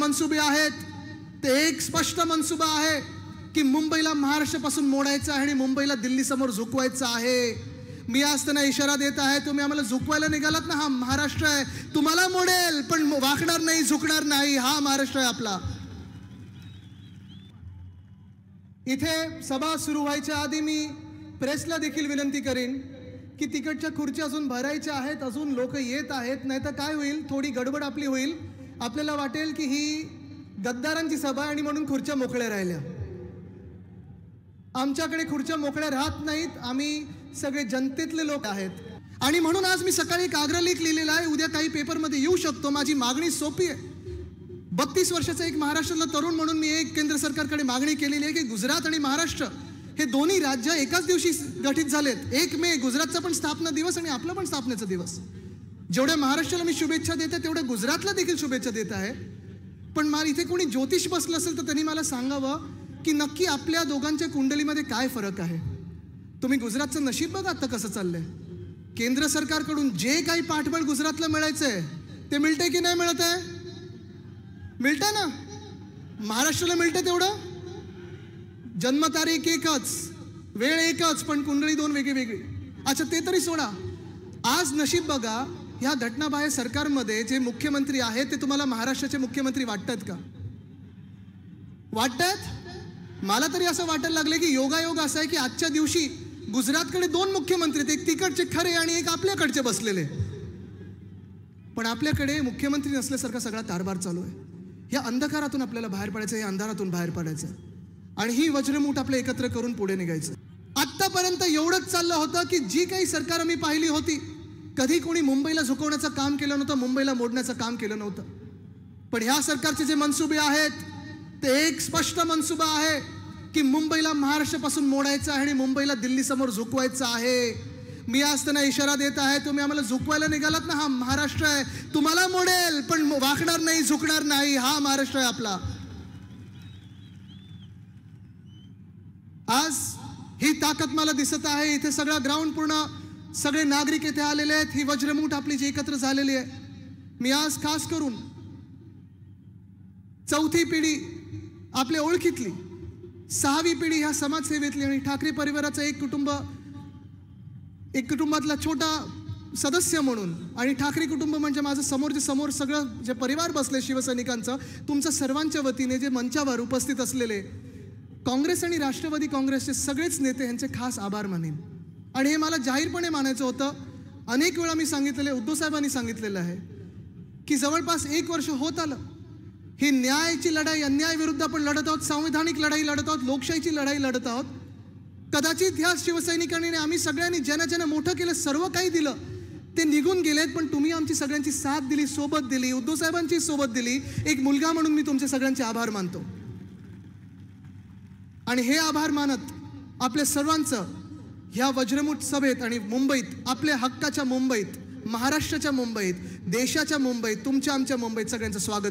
मनसुबे आहेत ते एक स्पष्ट मनसुबा आहे की मुंबईला महाराष्ट्रापासून मोडायचं आहे आणि मुंबईला दिल्ली समोर झुकवायचं आहे मी आज त्यांना इशारा देत आहे तुम्ही आम्हाला झुकवायला निघालात ना हा महाराष्ट्र आहे तुम्हाला मोडेल पण वाकणार नाही झुकणार नाही हा महाराष्ट्र आहे आपला इथे सभा सुरू व्हायच्या आधी मी प्रेसला देखील विनंती करीन की तिकडच्या खुर्च्या अजून भरायच्या आहेत अजून लोक येत आहेत नाही तर काय होईल थोडी गडबड आपली होईल आपल्याला वाटेल की ही गद्दारांची सभा आणि म्हणून खुर्च्या मोकळ्या राहिल्या आमच्याकडे खुर्च्या मोकळ्या राहत नाहीत आम्ही सगळे जनतेतले लोक आहेत आणि म्हणून आज मी सकाळी एक लेख लिहिलेला आहे उद्या काही पेपरमध्ये येऊ शकतो माझी मागणी सोपी आहे बत्तीस वर्षाचा एक महाराष्ट्रातला तरुण म्हणून मी एक केंद्र सरकारकडे मागणी केलेली आहे की गुजरात आणि महाराष्ट्र हे दोन्ही राज्य एकाच दिवशी गठीत झालेत एक मे गुजरातचा पण स्थापना दिवस आणि आपला पण स्थापनेचा दिवस जेवढ्या महाराष्ट्राला मी शुभेच्छा देते तेवढ्या गुजरातला देखील शुभेच्छा देत आहे पण मला इथे कोणी ज्योतिष बसलं असेल तर त्यांनी मला सांगावं की नक्की आपल्या दोघांच्या कुंडलीमध्ये काय फरक आहे तुम्ही गुजरातचं नशीब बघा आता कसं चाललंय केंद्र सरकारकडून जे काही पाठबळ गुजरातला मिळायचंय ते मिळतंय की नाही मिळत आहे मिळतंय ना महाराष्ट्राला मिळतं तेवढं जन्मतारीख एकच वेळ एकच पण कुंडली दोन वेगळी वेगळी अच्छा ते तरी सोडा आज नशीब बघा या घटनाबाहेर सरकारमध्ये जे मुख्यमंत्री आहेत ते तुम्हाला महाराष्ट्राचे मुख्यमंत्री वाटतात का वाटतात मला तरी असं वाटायला लागले की योगायोग असा आहे की आजच्या दिवशी गुजरातकडे दोन मुख्यमंत्री एक तिकडचे खरे आणि एक आपल्याकडचे बसलेले पण आपल्याकडे मुख्यमंत्री नसल्यासारखा सगळा कारभार चालू आहे या अंधकारातून आपल्याला बाहेर पडायचं या अंधारातून बाहेर पडायचं आणि ही वज्रमूठ आपल्या एकत्र करून पुढे निघायचं आत्तापर्यंत एवढंच चाललं होतं की जी काही सरकार मी पाहिली होती कधी कोणी मुंबईला झुकवण्याचं काम केलं नव्हतं मुंबईला मोडण्याचं काम केलं नव्हतं पण ह्या सरकारचे जे मनसुबे आहेत ते एक स्पष्ट मनसुबा आहे की मुंबईला महाराष्ट्रापासून मोडायचं आहे आणि मुंबईला दिल्लीसमोर झुकवायचं आहे मी आज त्यांना इशारा देत आहे तुम्ही आम्हाला झुकवायला निघालात ना हा महाराष्ट्र आहे तुम्हाला मोडेल पण वाकणार नाही झुकणार नाही हा महाराष्ट्र आहे आपला आज ही ताकद मला दिसत आहे इथे सगळा ग्राउंड पूर्ण सगळे नागरिक येथे आलेले आहेत ही वज्रमूठ आपली जी एकत्र झालेली आहे मी आज खास करून चौथी पिढी आपल्या ओळखीतली सहावी पिढी ह्या समाजसेवेतली आणि ठाकरे परिवाराचं एक कुटुंब एक कुटुंबातला छोटा सदस्य म्हणून आणि ठाकरे कुटुंब म्हणजे माझं समोर जे समोर सगळं जे परिवार बसले शिवसैनिकांचं तुमचं सर्वांच्या वतीने जे मंचावर उपस्थित असलेले काँग्रेस आणि राष्ट्रवादी काँग्रेसचे सगळेच नेते यांचे खास आभार मानेन आणि हे मला जाहीरपणे मानायचं होतं अनेक वेळा मी सांगितलेलं आहे उद्धवसाहेबांनी सांगितलेलं आहे की जवळपास एक वर्ष होत आलं ही न्यायाची लढाई अन्यायाविरुद्ध आपण लढत आहोत संविधानिक लढाई लढत आहोत लोकशाहीची लढाई लढत आहोत कदाचित ह्या शिवसैनिकांनी आम्ही सगळ्यांनी ज्यांना ज्यांना मोठं केलं सर्व काही दिलं ते निघून गेलेत पण तुम्ही आमची सगळ्यांची साथ दिली सोबत दिली उद्धवसाहेबांची सोबत दिली एक मुलगा म्हणून मी तुमचे सगळ्यांचे आभार मानतो आणि हे आभार मानत आपल्या सर्वांचं ह्या वज्रमुठ सभेत आणि मुंबईत आपल्या हक्काच्या मुंबईत महाराष्ट्राच्या मुंबईत देशाच्या मुंबईत तुमच्या आमच्या मुंबईत सगळ्यांचं स्वागत